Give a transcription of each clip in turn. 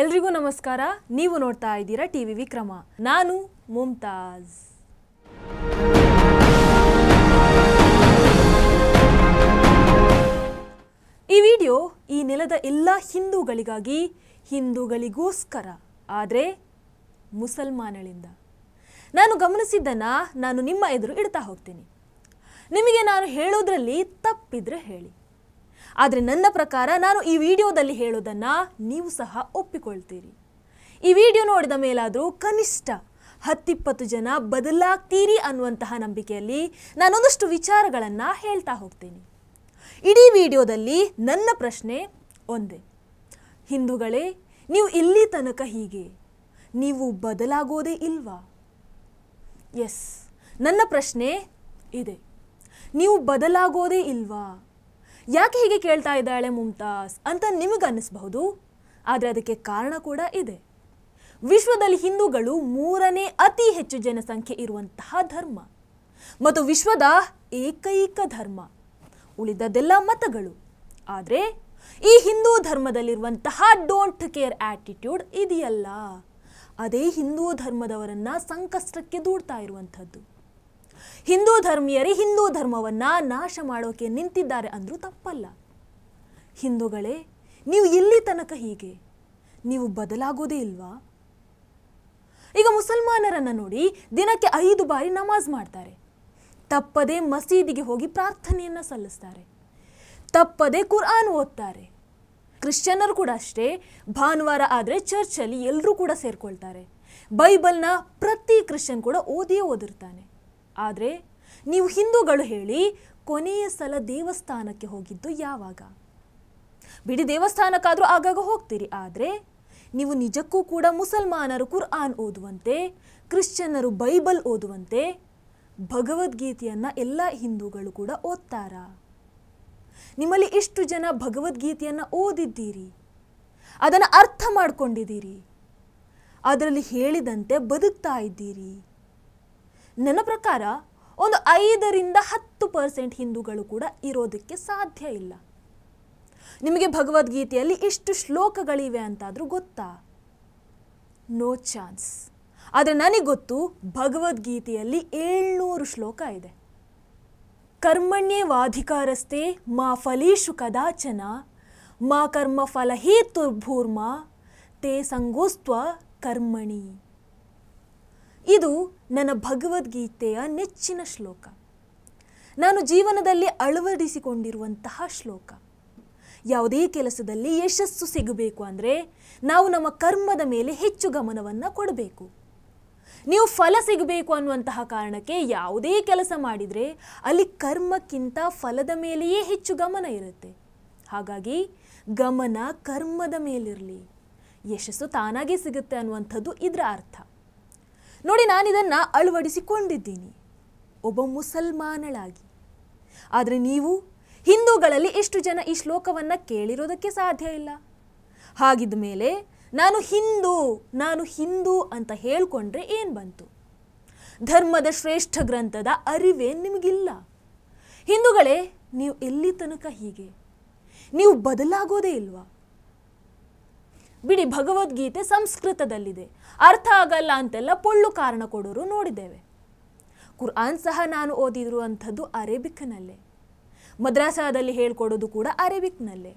ಎಲ್ರಿಗೂ ನಮಸ್ಕಾರ ನೀವು ನೋಡ್ತಾ ಇದ್ದೀರಾ ಟಿವಿ ವಿಕ್ರಮ ನಾನು ಮುಮ್ತಾಜ್ ಈ ವಿಡಿಯೋ ಈ ನೆಲದ ಎಲ್ಲ ಹಿಂದೂಗಳಿಗಾಗಿ ಹಿಂದೂಗಳಿಗೋಸ್ಕರ ಆದರೆ ಮುಸಲ್ಮಾನಳಿಂದ ನಾನು ಗಮನಿಸಿದ್ದನ್ನು ನಾನು ನಿಮ್ಮ ಎದುರು ಇಡ್ತಾ ಹೋಗ್ತೀನಿ ನಿಮಗೆ ನಾನು ಹೇಳೋದ್ರಲ್ಲಿ ತಪ್ಪಿದ್ರೆ ಹೇಳಿ ಆದರೆ ನನ್ನ ಪ್ರಕಾರ ನಾನು ಈ ವಿಡಿಯೋದಲ್ಲಿ ಹೇಳೋದನ್ನು ನೀವು ಸಹ ಒಪ್ಪಿಕೊಳ್ತೀರಿ ಈ ವಿಡಿಯೋ ನೋಡಿದ ಮೇಲಾದರೂ ಕನಿಷ್ಠ ಹತ್ತಿಪ್ಪತ್ತು ಜನ ಬದಲಾಗ್ತೀರಿ ಅನ್ನುವಂತಹ ನಂಬಿಕೆಯಲ್ಲಿ ನಾನೊಂದಷ್ಟು ವಿಚಾರಗಳನ್ನು ಹೇಳ್ತಾ ಹೋಗ್ತೀನಿ ಇಡೀ ವಿಡಿಯೋದಲ್ಲಿ ನನ್ನ ಪ್ರಶ್ನೆ ಒಂದೇ ಹಿಂದೂಗಳೇ ನೀವು ಇಲ್ಲಿ ತನಕ ಹೀಗೆ ನೀವು ಬದಲಾಗೋದೇ ಇಲ್ವಾ ಎಸ್ ನನ್ನ ಪ್ರಶ್ನೆ ಇದೆ ನೀವು ಬದಲಾಗೋದೇ ಇಲ್ವಾ ಯಾಕೆ ಹೀಗೆ ಕೇಳ್ತಾ ಇದ್ದಾಳೆ ಮುಮ್ತಾಸ್ ಅಂತ ನಿಮಗನ್ನಿಸ್ಬಹುದು ಆದರೆ ಅದಕ್ಕೆ ಕಾರಣ ಕೂಡ ಇದೆ ವಿಶ್ವದಲ್ಲಿ ಹಿಂದೂಗಳು ಮೂರನೇ ಅತಿ ಹೆಚ್ಚು ಜನಸಂಖ್ಯೆ ಇರುವಂತಹ ಧರ್ಮ ಮತ್ತು ವಿಶ್ವದ ಏಕೈಕ ಧರ್ಮ ಉಳಿದದೆಲ್ಲ ಮತಗಳು ಆದರೆ ಈ ಹಿಂದೂ ಧರ್ಮದಲ್ಲಿರುವಂತಹ ಡೋಂಟ್ ಕೇರ್ ಆಟಿಟ್ಯೂಡ್ ಇದೆಯಲ್ಲ ಅದೇ ಹಿಂದೂ ಧರ್ಮದವರನ್ನು ಸಂಕಷ್ಟಕ್ಕೆ ದೂಡ್ತಾ ಇರುವಂಥದ್ದು ಹಿಂದೂ ಧರ್ಮೀಯರೇ ಹಿಂದೂ ಧರ್ಮವನ್ನು ನಾಶ ಮಾಡೋಕೆ ನಿಂತಿದ್ದಾರೆ ಅಂದರೂ ತಪ್ಪಲ್ಲ ಹಿಂದೂಗಳೇ ನೀವು ಇಲ್ಲಿ ತನಕ ಹೀಗೆ ನೀವು ಬದಲಾಗೋದೇ ಇಲ್ವಾ ಈಗ ಮುಸಲ್ಮಾನರನ್ನು ನೋಡಿ ದಿನಕ್ಕೆ ಐದು ಬಾರಿ ನಮಾಜ್ ಮಾಡ್ತಾರೆ ತಪ್ಪದೇ ಮಸೀದಿಗೆ ಹೋಗಿ ಪ್ರಾರ್ಥನೆಯನ್ನು ಸಲ್ಲಿಸ್ತಾರೆ ತಪ್ಪದೇ ಕುರ್ಆನ್ ಓದ್ತಾರೆ ಕ್ರಿಶ್ಚಿಯನ್ನರು ಕೂಡ ಅಷ್ಟೇ ಭಾನುವಾರ ಆದರೆ ಚರ್ಚಲ್ಲಿ ಎಲ್ಲರೂ ಕೂಡ ಸೇರಿಕೊಳ್ತಾರೆ ಬೈಬಲ್ನ ಪ್ರತಿ ಕ್ರಿಶ್ಚಿಯನ್ ಕೂಡ ಓದಿಯೇ ಓದಿರ್ತಾನೆ ಆದರೆ ನೀವು ಹಿಂದೂಗಳು ಹೇಳಿ ಕೊನೆಯ ಸಲ ದೇವಸ್ಥಾನಕ್ಕೆ ಹೋಗಿದ್ದು ಯಾವಾಗ ಬಿಡಿ ದೇವಸ್ಥಾನಕ್ಕಾದರೂ ಆಗಾಗ ಹೋಗ್ತೀರಿ ಆದರೆ ನೀವು ನಿಜಕ್ಕೂ ಕೂಡ ಮುಸಲ್ಮಾನರು ಕುರ್ಆನ್ ಓದುವಂತೆ ಕ್ರಿಶ್ಚಿಯನ್ನರು ಬೈಬಲ್ ಓದುವಂತೆ ಭಗವದ್ಗೀತೆಯನ್ನು ಎಲ್ಲ ಹಿಂದೂಗಳು ಕೂಡ ಓದ್ತಾರ ನಿಮ್ಮಲ್ಲಿ ಇಷ್ಟು ಜನ ಭಗವದ್ಗೀತೆಯನ್ನು ಓದಿದ್ದೀರಿ ಅದನ್ನು ಅರ್ಥ ಮಾಡ್ಕೊಂಡಿದ್ದೀರಿ ಅದರಲ್ಲಿ ಹೇಳಿದಂತೆ ಬದುಕ್ತಾ ಇದ್ದೀರಿ ನನ್ನ ಪ್ರಕಾರ ಒಂದು ಐದರಿಂದ ಹತ್ತು ಪರ್ಸೆಂಟ್ ಹಿಂದೂಗಳು ಕೂಡ ಇರೋದಕ್ಕೆ ಸಾಧ್ಯ ಇಲ್ಲ ನಿಮಗೆ ಭಗವದ್ಗೀತೆಯಲ್ಲಿ ಇಷ್ಟು ಶ್ಲೋಕಗಳಿವೆ ಅಂತಾದರೂ ಗೊತ್ತಾ ನೋ ಚಾನ್ಸ್ ಆದರೆ ನನಗೆ ಗೊತ್ತು ಭಗವದ್ಗೀತೆಯಲ್ಲಿ ಏಳ್ನೂರು ಶ್ಲೋಕ ಇದೆ ಕರ್ಮಣ್ಯೇವಾಧಿಕಾರಸ್ಥೆ ಮಾ ಫಲೀಷು ಕದಾಚನ ಮಾ ಕರ್ಮ ಫಲಹೀತುರ್ಭೂರ್ಮ ತೇ ಸಂಗೋಸ್ತ್ವ ಕರ್ಮಣಿ ಇದು ನನ್ನ ಭಗವದ್ಗೀತೆಯ ನೆಚ್ಚಿನ ಶ್ಲೋಕ ನಾನು ಜೀವನದಲ್ಲಿ ಅಳವಡಿಸಿಕೊಂಡಿರುವಂತಹ ಶ್ಲೋಕ ಯಾವುದೇ ಕೆಲಸದಲ್ಲಿ ಯಶಸ್ಸು ಸಿಗಬೇಕು ಅಂದರೆ ನಾವು ನಮ್ಮ ಕರ್ಮದ ಮೇಲೆ ಹೆಚ್ಚು ಗಮನವನ್ನು ಕೊಡಬೇಕು ನೀವು ಫಲ ಸಿಗಬೇಕು ಅನ್ನುವಂತಹ ಕಾರಣಕ್ಕೆ ಯಾವುದೇ ಕೆಲಸ ಮಾಡಿದರೆ ಅಲ್ಲಿ ಕರ್ಮಕ್ಕಿಂತ ಫಲದ ಮೇಲೆಯೇ ಹೆಚ್ಚು ಗಮನ ಇರುತ್ತೆ ಹಾಗಾಗಿ ಗಮನ ಕರ್ಮದ ಮೇಲಿರಲಿ ಯಶಸ್ಸು ತಾನಾಗೇ ಸಿಗುತ್ತೆ ಅನ್ನುವಂಥದ್ದು ಇದರ ಅರ್ಥ ನೋಡಿ ನಾನಿದನ್ನು ಅಳವಡಿಸಿಕೊಂಡಿದ್ದೀನಿ ಒಬ್ಬ ಮುಸಲ್ಮಾನಳಾಗಿ ಆದರೆ ನೀವು ಹಿಂದೂಗಳಲ್ಲಿ ಎಷ್ಟು ಜನ ಈ ಶ್ಲೋಕವನ್ನು ಕೇಳಿರೋದಕ್ಕೆ ಸಾಧ್ಯ ಇಲ್ಲ ಹಾಗಿದ್ದ ಮೇಲೆ ನಾನು ಹಿಂದೂ ನಾನು ಹಿಂದೂ ಅಂತ ಹೇಳಿಕೊಂಡ್ರೆ ಏನು ಬಂತು ಧರ್ಮದ ಶ್ರೇಷ್ಠ ಗ್ರಂಥದ ಅರಿವೇ ನಿಮಗಿಲ್ಲ ಹಿಂದೂಗಳೇ ನೀವು ಎಲ್ಲಿ ತನಕ ಹೀಗೆ ನೀವು ಬದಲಾಗೋದೇ ಇಲ್ವಾ ಬಿಡಿ ಭಗವದ್ಗೀತೆ ಸಂಸ್ಕೃತದಲ್ಲಿದೆ ಅರ್ಥ ಆಗಲ್ಲ ಅಂತೆಲ್ಲ ಪೊಳ್ಳು ಕಾರಣ ಕೊಡೋರು ನೋಡಿದ್ದೇವೆ ಕುರ್ಆನ್ ಸಹ ನಾನು ಓದಿರುವಂಥದ್ದು ಅರೇಬಿಕ್ನಲ್ಲೇ ಮದ್ರಾಸಾದಲ್ಲಿ ಹೇಳ್ಕೊಡೋದು ಕೂಡ ಅರೇಬಿಕ್ನಲ್ಲೇ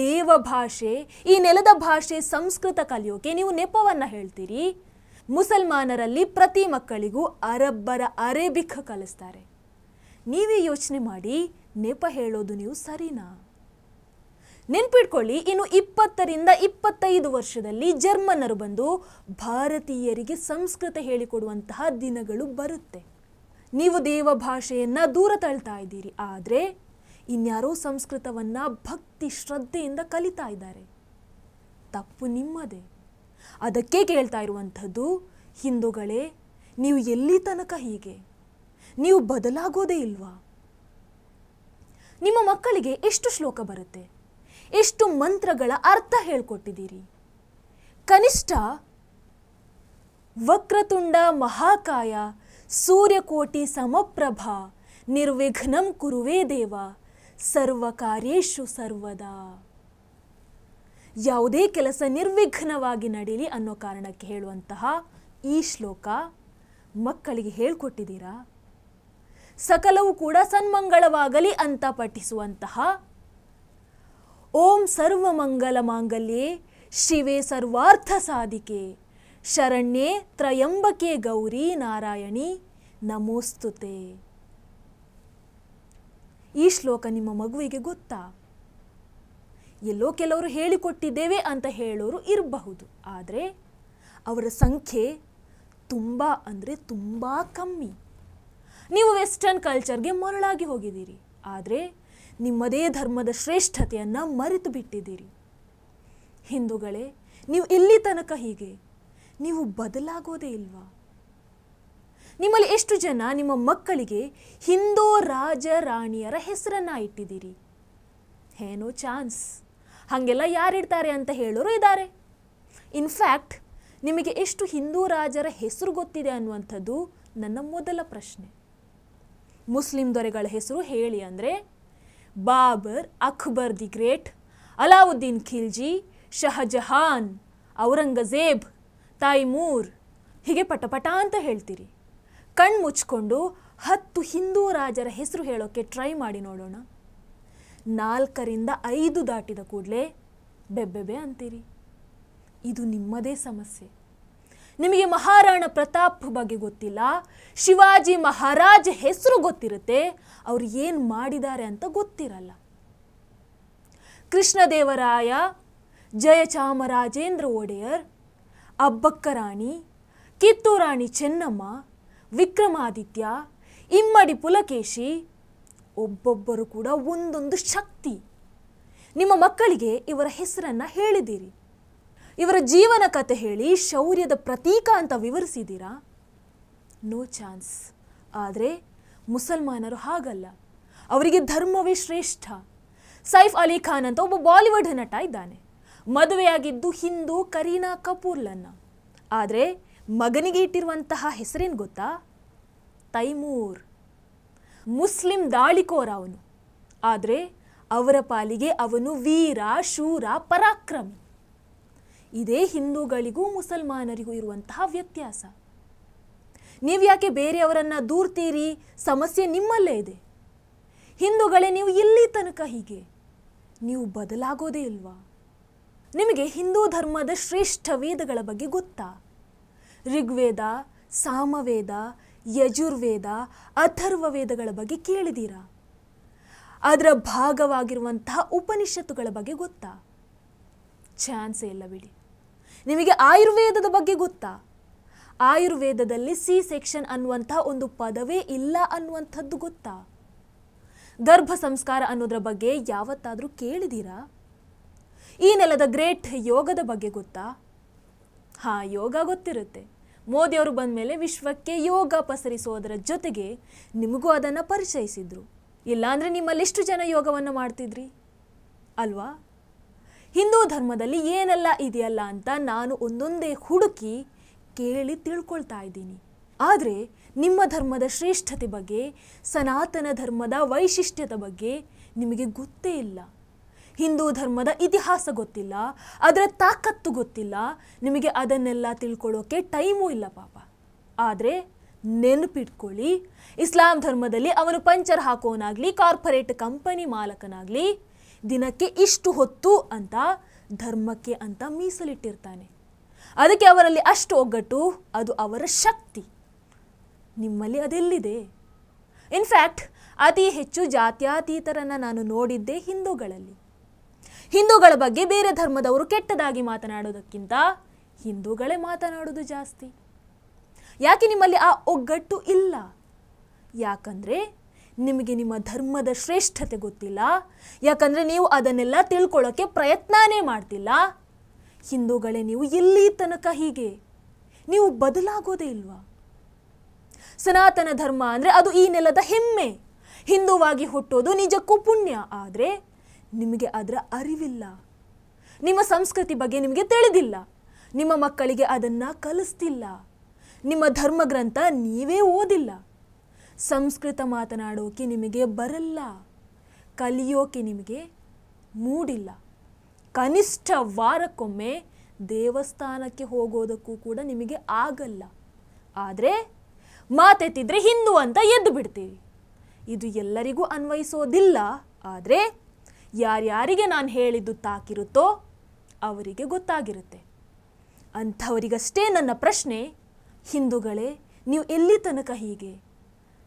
ದೇವ ಭಾಷೆ ಈ ನೆಲದ ಭಾಷೆ ಸಂಸ್ಕೃತ ಕಲಿಯೋಕೆ ನೀವು ನೆಪವನ್ನು ಹೇಳ್ತೀರಿ ಮುಸಲ್ಮಾನರಲ್ಲಿ ಪ್ರತಿ ಮಕ್ಕಳಿಗೂ ಅರಬ್ಬರ ಅರೇಬಿಕ್ ಕಲಿಸ್ತಾರೆ ನೀವೇ ಯೋಚನೆ ಮಾಡಿ ನೆಪ ಹೇಳೋದು ನೀವು ಸರಿನಾ ನೆನ್ಪಿಟ್ಕೊಳ್ಳಿ ಇನ್ನು ಇಪ್ಪತ್ತರಿಂದ ಇಪ್ಪತ್ತೈದು ವರ್ಷದಲ್ಲಿ ಜರ್ಮನರು ಬಂದು ಭಾರತೀಯರಿಗೆ ಸಂಸ್ಕೃತ ಹೇಳಿಕೊಡುವಂತಹ ದಿನಗಳು ಬರುತ್ತೆ ನೀವು ದೇವ ಭಾಷೆಯನ್ನು ದೂರ ತಳ್ತಾ ಇದ್ದೀರಿ ಆದರೆ ಇನ್ಯಾರೋ ಸಂಸ್ಕೃತವನ್ನು ಭಕ್ತಿ ಶ್ರದ್ಧೆಯಿಂದ ಕಲಿತಾ ಇದ್ದಾರೆ ತಪ್ಪು ನಿಮ್ಮದೇ ಅದಕ್ಕೆ ಕೇಳ್ತಾ ಇರುವಂಥದ್ದು ಹಿಂದೂಗಳೇ ನೀವು ಎಲ್ಲಿ ತನಕ ಹೀಗೆ ನೀವು ಬದಲಾಗೋದೇ ಇಲ್ವಾ ನಿಮ್ಮ ಮಕ್ಕಳಿಗೆ ಎಷ್ಟು ಶ್ಲೋಕ ಬರುತ್ತೆ ಎಷ್ಟು ಮಂತ್ರಗಳ ಅರ್ಥ ಹೇಳ್ಕೊಟ್ಟಿದ್ದೀರಿ ಕನಿಷ್ಠ ವಕ್ರತುಂಡ ಮಹಾಕಾಯ ಸೂರ್ಯಕೋಟಿ ಸಮಪ್ರಭಾ ನಿರ್ವಿಘ್ನಂ ಕುರುವೇ ದೇವ ಸರ್ವ ಕಾರ್ಯೇಶು ಸರ್ವದ ಯಾವುದೇ ಕೆಲಸ ನಿರ್ವಿಘ್ನವಾಗಿ ನಡೀಲಿ ಅನ್ನೋ ಕಾರಣಕ್ಕೆ ಹೇಳುವಂತಹ ಈ ಶ್ಲೋಕ ಮಕ್ಕಳಿಗೆ ಹೇಳ್ಕೊಟ್ಟಿದ್ದೀರಾ ಸಕಲವು ಕೂಡ ಸನ್ಮಂಗಳವಾಗಲಿ ಅಂತ ಪಠಿಸುವಂತಹ ಓಂ ಸರ್ವಮಂಗಲ ಮಾಂಗಲ್ಯೆ ಶಿವೆ ಸರ್ವಾರ್ಥ ಸಾಧಿಕೆ ಶರಣ್ಯೆ ತ್ರಯಂಬಕೆ ಗೌರಿ ನಾರಾಯಣಿ ನಮೋಸ್ತುತೆ ಈ ಶ್ಲೋಕ ನಿಮ್ಮ ಮಗುವಿಗೆ ಗೊತ್ತಾ ಎಲ್ಲೋ ಕೆಲವರು ಹೇಳಿಕೊಟ್ಟಿದ್ದೇವೆ ಅಂತ ಹೇಳೋರು ಇರಬಹುದು ಆದರೆ ಅವರ ಸಂಖ್ಯೆ ತುಂಬ ಅಂದರೆ ತುಂಬ ಕಮ್ಮಿ ನೀವು ವೆಸ್ಟರ್ನ್ ಕಲ್ಚರ್ಗೆ ಮರಳಾಗಿ ಹೋಗಿದ್ದೀರಿ ಆದರೆ ನಿಮ್ಮದೇ ಧರ್ಮದ ಶ್ರೇಷ್ಠತೆಯನ್ನು ಮರೆತು ಬಿಟ್ಟಿದ್ದೀರಿ ಹಿಂದೂಗಳೇ ನೀವು ಇಲ್ಲಿ ತನಕ ಹೀಗೆ ನೀವು ಬದಲಾಗೋದೇ ಇಲ್ವಾ ನಿಮ್ಮಲ್ಲಿ ಎಷ್ಟು ಜನ ನಿಮ್ಮ ಮಕ್ಕಳಿಗೆ ಹಿಂದೂ ರಾಜ ರಾಣಿಯರ ಹೆಸರನ್ನು ಇಟ್ಟಿದ್ದೀರಿ ಏನೋ ಚಾನ್ಸ್ ಹಾಗೆಲ್ಲ ಯಾರಿಡ್ತಾರೆ ಅಂತ ಹೇಳೋರು ಇದ್ದಾರೆ ಇನ್ಫ್ಯಾಕ್ಟ್ ನಿಮಗೆ ಎಷ್ಟು ಹಿಂದೂ ರಾಜರ ಹೆಸರು ಗೊತ್ತಿದೆ ಅನ್ನುವಂಥದ್ದು ನನ್ನ ಮೊದಲ ಪ್ರಶ್ನೆ ಮುಸ್ಲಿಂ ದೊರೆಗಳ ಹೆಸರು ಹೇಳಿ ಅಂದರೆ ಬಾಬರ್ ಅಕ್ಬರ್ ದಿ ಗ್ರೇಟ್ ಅಲಾವುದ್ದೀನ್ ಖಿಲ್ಜಿ ಶಹಜಹಾನ್ ಔರಂಗಜೇಬ್ ತಾಯ್ಮೂರ್ ಹೀಗೆ ಪಟಪಟ ಅಂತ ಹೇಳ್ತೀರಿ ಕಣ್ ಮುಚ್ಕೊಂಡು ಹತ್ತು ಹಿಂದೂ ರಾಜರ ಹೆಸರು ಹೇಳೋಕ್ಕೆ ಟ್ರೈ ಮಾಡಿ ನೋಡೋಣ ನಾಲ್ಕರಿಂದ ಐದು ದಾಟಿದ ಕೂಡಲೇ ಬೆಬ್ಬೆಬೆ ಅಂತೀರಿ ಇದು ನಿಮ್ಮದೇ ಸಮಸ್ಯೆ ನಿಮಗೆ ಮಹಾರಾಣ ಪ್ರತಾಪ್ ಬಗ್ಗೆ ಗೊತ್ತಿಲ್ಲ ಶಿವಾಜಿ ಮಹಾರಾಜ ಹೆಸರು ಗೊತ್ತಿರುತ್ತೆ ಅವರು ಏನು ಮಾಡಿದ್ದಾರೆ ಅಂತ ಗೊತ್ತಿರಲ್ಲ ಕೃಷ್ಣದೇವರಾಯ ಜಯಚಾಮರಾಜೇಂದ್ರ ಒಡೆಯರ್ ಅಬ್ಬಕ್ಕರಾಣಿ ಕಿತ್ತೂರಾಣಿ ಚೆನ್ನಮ್ಮ ವಿಕ್ರಮಾದಿತ್ಯ ಇಮ್ಮಡಿ ಪುಲಕೇಶಿ ಒಬ್ಬೊಬ್ಬರು ಕೂಡ ಒಂದೊಂದು ಶಕ್ತಿ ನಿಮ್ಮ ಮಕ್ಕಳಿಗೆ ಇವರ ಹೆಸರನ್ನು ಹೇಳಿದ್ದೀರಿ ಇವರ ಜೀವನ ಕಥೆ ಹೇಳಿ ಶೌರ್ಯದ ಪ್ರತೀಕ ಅಂತ ವಿವರಿಸಿದ್ದೀರಾ ನೋ ಚಾನ್ಸ್ ಆದರೆ ಮುಸಲ್ಮಾನರು ಹಾಗಲ್ಲ ಅವರಿಗೆ ಧರ್ಮವೇ ಶ್ರೇಷ್ಠ ಸೈಫ್ ಅಲಿ ಖಾನ್ ಅಂತ ಒಬ್ಬ ಬಾಲಿವುಡ್ ನಟ ಇದ್ದಾನೆ ಮದುವೆಯಾಗಿದ್ದು ಹಿಂದೂ ಕರೀನಾ ಕಪೂರ್ಲನ್ನು ಆದರೆ ಮಗನಿಗೆ ಇಟ್ಟಿರುವಂತಹ ಹೆಸರೇನು ಗೊತ್ತಾ ತೈಮೂರ್ ಮುಸ್ಲಿಂ ದಾಳಿಕೋರ ಅವನು ಆದರೆ ಅವರ ಪಾಲಿಗೆ ಅವನು ವೀರ ಶೂರ ಪರಾಕ್ರಮಿ ಇದೇ ಹಿಂದೂಗಳಿಗೂ ಮುಸಲ್ಮಾನರಿಗೂ ಇರುವಂತಹ ವ್ಯತ್ಯಾಸ ನೀವು ಯಾಕೆ ಬೇರೆಯವರನ್ನು ದೂರ್ತೀರಿ ಸಮಸ್ಯೆ ನಿಮ್ಮಲ್ಲೇ ಇದೆ ಹಿಂದೂಗಳೇ ನೀವು ಇಲ್ಲಿ ತನಕ ಹೀಗೆ ನೀವು ಬದಲಾಗೋದೇ ಇಲ್ವಾ ನಿಮಗೆ ಹಿಂದೂ ಧರ್ಮದ ಶ್ರೇಷ್ಠ ವೇದಗಳ ಬಗ್ಗೆ ಗೊತ್ತಾ ಋಗ್ವೇದ ಸಾಮವೇದ ಯಜುರ್ವೇದ ಅಥರ್ವ ವೇದಗಳ ಬಗ್ಗೆ ಕೇಳಿದ್ದೀರಾ ಅದರ ಭಾಗವಾಗಿರುವಂತಹ ಉಪನಿಷತ್ತುಗಳ ಬಗ್ಗೆ ಗೊತ್ತಾ ಚಾನ್ಸೇ ಇಲ್ಲ ಬಿಡಿ ನಿಮಗೆ ಆಯುರ್ವೇದದ ಬಗ್ಗೆ ಗೊತ್ತಾ ಆಯುರ್ವೇದದಲ್ಲಿ ಸಿ ಸೆಕ್ಷನ್ ಅನ್ನುವಂಥ ಒಂದು ಪದವೇ ಇಲ್ಲ ಅನ್ನುವಂಥದ್ದು ಗೊತ್ತಾ ಗರ್ಭ ಸಂಸ್ಕಾರ ಅನ್ನೋದ್ರ ಬಗ್ಗೆ ಯಾವತ್ತಾದರೂ ಕೇಳಿದ್ದೀರಾ ಈ ನೆಲದ ಗ್ರೇಟ್ ಯೋಗದ ಬಗ್ಗೆ ಗೊತ್ತಾ ಹಾಂ ಯೋಗ ಗೊತ್ತಿರುತ್ತೆ ಮೋದಿಯವರು ಬಂದ ಮೇಲೆ ವಿಶ್ವಕ್ಕೆ ಯೋಗ ಪಸರಿಸುವುದರ ಜೊತೆಗೆ ನಿಮಗೂ ಅದನ್ನು ಪರಿಚಯಿಸಿದರು ಇಲ್ಲಾಂದರೆ ನಿಮ್ಮಲ್ಲಿ ಎಷ್ಟು ಜನ ಯೋಗವನ್ನು ಮಾಡ್ತಿದ್ರಿ ಅಲ್ವಾ ಹಿಂದೂ ಧರ್ಮದಲ್ಲಿ ಏನೆಲ್ಲ ಇದೆಯಲ್ಲ ಅಂತ ನಾನು ಒಂದೊಂದೇ ಹುಡುಕಿ ಕೇಳಿ ತಿಳ್ಕೊಳ್ತಾ ಇದ್ದೀನಿ ಆದರೆ ನಿಮ್ಮ ಧರ್ಮದ ಶ್ರೇಷ್ಠತೆ ಬಗ್ಗೆ ಸನಾತನ ಧರ್ಮದ ವೈಶಿಷ್ಟ್ಯದ ಬಗ್ಗೆ ನಿಮಗೆ ಗೊತ್ತೇ ಇಲ್ಲ ಹಿಂದೂ ಧರ್ಮದ ಇತಿಹಾಸ ಗೊತ್ತಿಲ್ಲ ಅದರ ತಾಕತ್ತು ಗೊತ್ತಿಲ್ಲ ನಿಮಗೆ ಅದನ್ನೆಲ್ಲ ತಿಳ್ಕೊಳ್ಳೋಕೆ ಟೈಮೂ ಇಲ್ಲ ಪಾಪ ಆದರೆ ನೆನಪಿಟ್ಕೊಳ್ಳಿ ಇಸ್ಲಾಂ ಧರ್ಮದಲ್ಲಿ ಅವನು ಪಂಚರ್ ಹಾಕೋನಾಗಲಿ ಕಾರ್ಪೊರೇಟ್ ಕಂಪನಿ ಮಾಲಕನಾಗಲಿ ದಿನಕ್ಕೆ ಇಷ್ಟು ಹೊತ್ತು ಅಂತ ಧರ್ಮಕ್ಕೆ ಅಂತ ಮೀಸಲಿಟ್ಟಿರ್ತಾನೆ ಅದಕ್ಕೆ ಅವರಲ್ಲಿ ಅಷ್ಟು ಒಗ್ಗಟ್ಟು ಅದು ಅವರ ಶಕ್ತಿ ನಿಮ್ಮಲ್ಲಿ ಅದೆಲ್ಲಿದೆ ಇನ್ಫ್ಯಾಕ್ಟ್ ಅತಿ ಹೆಚ್ಚು ಜಾತ್ಯಾತೀತರನ್ನು ನಾನು ನೋಡಿದ್ದೆ ಹಿಂದೂಗಳಲ್ಲಿ ಹಿಂದೂಗಳ ಬಗ್ಗೆ ಬೇರೆ ಧರ್ಮದವರು ಕೆಟ್ಟದಾಗಿ ಮಾತನಾಡೋದಕ್ಕಿಂತ ಹಿಂದೂಗಳೇ ಮಾತನಾಡೋದು ಜಾಸ್ತಿ ಯಾಕೆ ನಿಮ್ಮಲ್ಲಿ ಆ ಒಗ್ಗಟ್ಟು ಇಲ್ಲ ಯಾಕಂದರೆ ನಿಮಗೆ ನಿಮ್ಮ ಧರ್ಮದ ಶ್ರೇಷ್ಠತೆ ಗೊತ್ತಿಲ್ಲ ಯಾಕಂದರೆ ನೀವು ಅದನ್ನೆಲ್ಲ ತಿಳ್ಕೊಳ್ಳೋಕ್ಕೆ ಪ್ರಯತ್ನನೇ ಮಾಡ್ತಿಲ್ಲ ಹಿಂದೂಗಳೇ ನೀವು ಎಲ್ಲಿ ತನಕ ಹೀಗೆ ನೀವು ಬದಲಾಗೋದೇ ಇಲ್ವಾ ಸನಾತನ ಧರ್ಮ ಅಂದರೆ ಅದು ಈ ನೆಲದ ಹೆಮ್ಮೆ ಹಿಂದೂವಾಗಿ ಹುಟ್ಟೋದು ನಿಜಕ್ಕೂ ಪುಣ್ಯ ಆದರೆ ನಿಮಗೆ ಅದರ ಅರಿವಿಲ್ಲ ನಿಮ್ಮ ಸಂಸ್ಕೃತಿ ಬಗ್ಗೆ ನಿಮಗೆ ತಿಳಿದಿಲ್ಲ ನಿಮ್ಮ ಮಕ್ಕಳಿಗೆ ಅದನ್ನು ಕಲಿಸ್ತಿಲ್ಲ ನಿಮ್ಮ ಧರ್ಮ ಗ್ರಂಥ ನೀವೇ ಓದಿಲ್ಲ ಸಂಸ್ಕೃತ ಮಾತನಾಡೋಕೆ ನಿಮಗೆ ಬರಲ್ಲ ಕಲಿಯೋಕೆ ನಿಮಗೆ ಮೂಡಿಲ್ಲ ಕನಿಷ್ಠ ವಾರಕ್ಕೊಮ್ಮೆ ದೇವಸ್ಥಾನಕ್ಕೆ ಹೋಗೋದಕ್ಕೂ ಕೂಡ ನಿಮಗೆ ಆಗಲ್ಲ ಆದರೆ ಮಾತೆತ್ತಿದ್ರೆ ಹಿಂದೂ ಅಂತ ಎದ್ದು ಬಿಡ್ತೀವಿ ಇದು ಎಲ್ಲರಿಗೂ ಅನ್ವಯಿಸೋದಿಲ್ಲ ಆದರೆ ಯಾರ್ಯಾರಿಗೆ ನಾನು ಹೇಳಿದ್ದು ತಾಕಿರುತ್ತೋ ಅವರಿಗೆ ಗೊತ್ತಾಗಿರುತ್ತೆ ಅಂಥವರಿಗಷ್ಟೇ ನನ್ನ ಪ್ರಶ್ನೆ ಹಿಂದೂಗಳೇ ನೀವು ಎಲ್ಲಿ ತನಕ ಹೀಗೆ